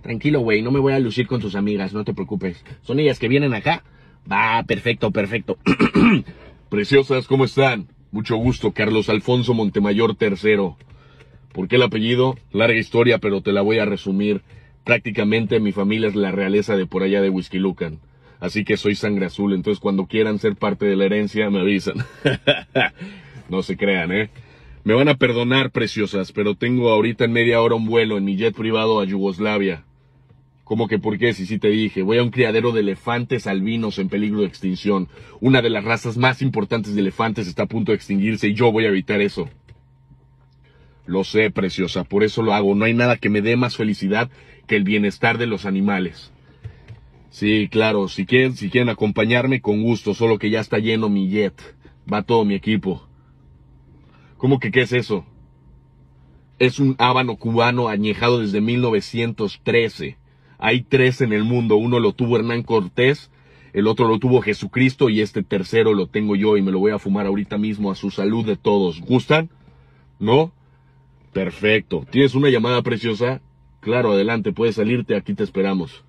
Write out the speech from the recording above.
tranquilo, güey, no me voy a lucir con sus amigas, no te preocupes. Son ellas que vienen acá. Va, perfecto, perfecto. Preciosas, ¿cómo están? Mucho gusto, Carlos Alfonso Montemayor III. ¿Por qué el apellido? Larga historia, pero te la voy a resumir. Prácticamente mi familia es la realeza de por allá de Whisky Lucan. Así que soy sangre azul, entonces cuando quieran ser parte de la herencia me avisan. no se crean, ¿eh? Me van a perdonar, preciosas, pero tengo ahorita en media hora un vuelo en mi jet privado a Yugoslavia. ¿Cómo que por qué si sí te dije, voy a un criadero de elefantes albinos en peligro de extinción. Una de las razas más importantes de elefantes está a punto de extinguirse y yo voy a evitar eso. Lo sé, preciosa, por eso lo hago. No hay nada que me dé más felicidad que el bienestar de los animales. Sí, claro, si quieren, si quieren acompañarme, con gusto, solo que ya está lleno mi jet. Va todo mi equipo. ¿Cómo que qué es eso? Es un ábano cubano añejado desde 1913. Hay tres en el mundo. Uno lo tuvo Hernán Cortés, el otro lo tuvo Jesucristo y este tercero lo tengo yo y me lo voy a fumar ahorita mismo a su salud de todos. ¿Gustan? ¿No? Perfecto. ¿Tienes una llamada preciosa? Claro, adelante, puedes salirte, aquí te esperamos.